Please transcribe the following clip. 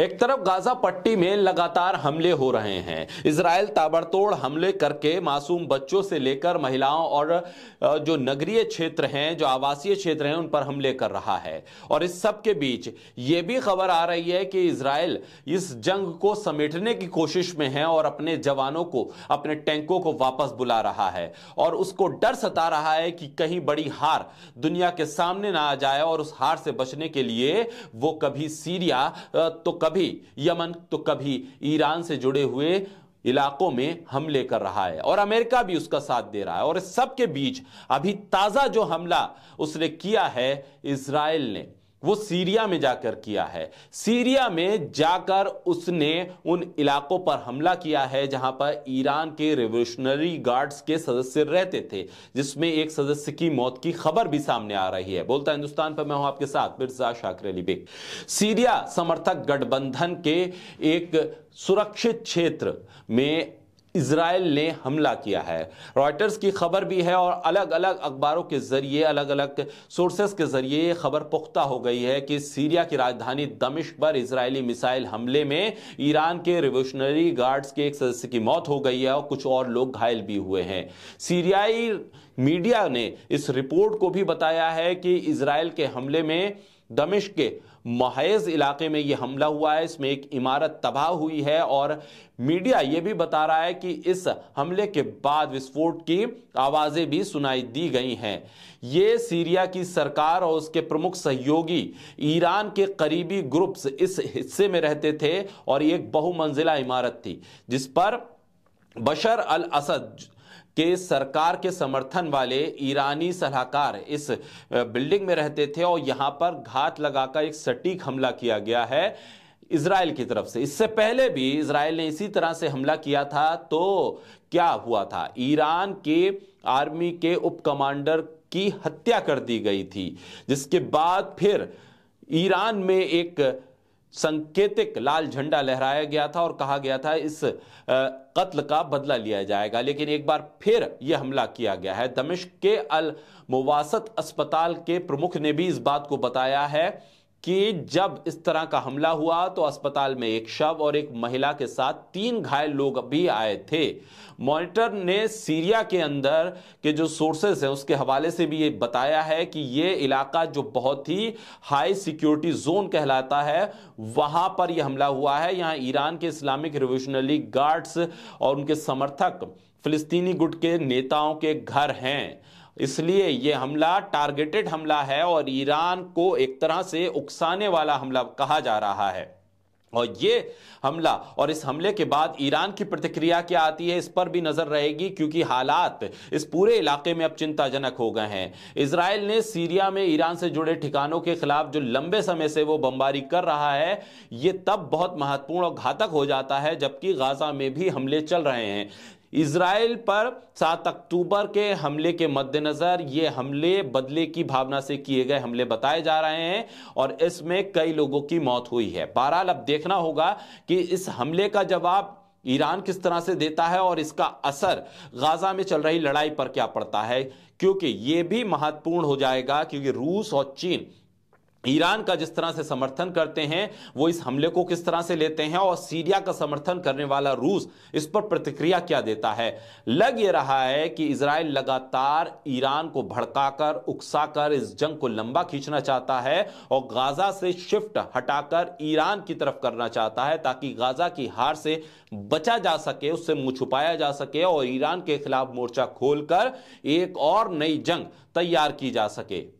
एक तरफ गाजा पट्टी में लगातार हमले हो रहे हैं इसराइल ताबड़तोड़ हमले करके मासूम बच्चों से लेकर महिलाओं और जो नगरीय क्षेत्र हैं जो आवासीय क्षेत्र हैं उन पर हमले कर रहा है और इस सब के बीच ये भी खबर आ रही है कि इसराइल इस जंग को समेटने की कोशिश में है और अपने जवानों को अपने टैंकों को वापस बुला रहा है और उसको डर सता रहा है कि कहीं बड़ी हार दुनिया के सामने ना आ जाए और उस हार से बचने के लिए वो कभी सीरिया तो कभी कभी यमन तो कभी ईरान से जुड़े हुए इलाकों में हमले कर रहा है और अमेरिका भी उसका साथ दे रहा है और इस बीच अभी ताजा जो हमला उसने किया है इसराइल ने वो सीरिया में जाकर किया है सीरिया में जाकर उसने उन इलाकों पर हमला किया है जहां पर ईरान के रिवोल्यूशनरी गार्ड्स के सदस्य रहते थे जिसमें एक सदस्य की मौत की खबर भी सामने आ रही है बोलता हिंदुस्तान पर मैं हूं आपके साथ मिर्जा शाकर अली बेग सीरिया समर्थक गठबंधन के एक सुरक्षित क्षेत्र में इसराइल ने हमला किया है रॉयटर्स की खबर भी है और अलग अलग अखबारों के जरिए अलग अलग सोर्सेस के जरिए यह खबर पुख्ता हो गई है कि सीरिया की राजधानी दमिश पर इसराइली मिसाइल हमले में ईरान के रिवोल्यूशनरी गार्ड्स के एक सदस्य की मौत हो गई है और कुछ और लोग घायल भी हुए हैं सीरियाई मीडिया ने इस रिपोर्ट को भी बताया है कि इसराइल के हमले में दमिश के महेज इलाके में यह हमला हुआ है इसमें एक इमारत तबाह हुई है और मीडिया यह भी बता रहा है कि इस हमले के बाद विस्फोट की आवाज़ें भी सुनाई दी गई हैं ये सीरिया की सरकार और उसके प्रमुख सहयोगी ईरान के करीबी ग्रुप्स इस हिस्से में रहते थे और एक बहुमंजिला इमारत थी जिस पर बशर अल असद के सरकार के समर्थन वाले ईरानी सलाहकार इस बिल्डिंग में रहते थे और यहां पर घात लगाकर एक सटीक हमला किया गया है इसराइल की तरफ से इससे पहले भी इसराइल ने इसी तरह से हमला किया था तो क्या हुआ था ईरान के आर्मी के उप कमांडर की हत्या कर दी गई थी जिसके बाद फिर ईरान में एक संकेतिक लाल झंडा लहराया गया था और कहा गया था इस कत्ल का बदला लिया जाएगा लेकिन एक बार फिर यह हमला किया गया है दमिश्क के अल मुवासत अस्पताल के प्रमुख ने भी इस बात को बताया है कि जब इस तरह का हमला हुआ तो अस्पताल में एक शव और एक महिला के साथ तीन घायल लोग भी आए थे मॉनिटर ने सीरिया के अंदर के जो सोर्सेस हैं उसके हवाले से भी ये बताया है कि ये इलाका जो बहुत ही हाई सिक्योरिटी जोन कहलाता है वहां पर यह हमला हुआ है यहां ईरान के इस्लामिक रिवोल्यूशनरी गार्ड्स और उनके समर्थक फिलिस्तीनी गुट के नेताओं के घर हैं इसलिए ये हमला टारगेटेड हमला है और ईरान को एक तरह से उकसाने वाला हमला कहा जा रहा है और ये हमला और इस हमले के बाद ईरान की प्रतिक्रिया क्या आती है इस पर भी नजर रहेगी क्योंकि हालात इस पूरे इलाके में अब चिंताजनक हो गए हैं इसराइल ने सीरिया में ईरान से जुड़े ठिकानों के खिलाफ जो लंबे समय से वो बमबारी कर रहा है ये तब बहुत महत्वपूर्ण और घातक हो जाता है जबकि गाजा में भी हमले चल रहे हैं इसराइल पर 7 अक्टूबर के हमले के मद्देनज़र ये हमले बदले की भावना से किए गए हमले बताए जा रहे हैं और इसमें कई लोगों की मौत हुई है बहरहाल अब देखना होगा कि इस हमले का जवाब ईरान किस तरह से देता है और इसका असर गाजा में चल रही लड़ाई पर क्या पड़ता है क्योंकि यह भी महत्वपूर्ण हो जाएगा क्योंकि रूस और चीन ईरान का जिस तरह से समर्थन करते हैं वो इस हमले को किस तरह से लेते हैं और सीरिया का समर्थन करने वाला रूस इस पर प्रतिक्रिया क्या देता है लग ये रहा है कि इसराइल लगातार ईरान को भड़काकर उकसाकर इस जंग को लंबा खींचना चाहता है और गाजा से शिफ्ट हटाकर ईरान की तरफ करना चाहता है ताकि गाजा की हार से बचा जा सके उससे मुंह छुपाया जा सके और ईरान के खिलाफ मोर्चा खोलकर एक और नई जंग तैयार की जा सके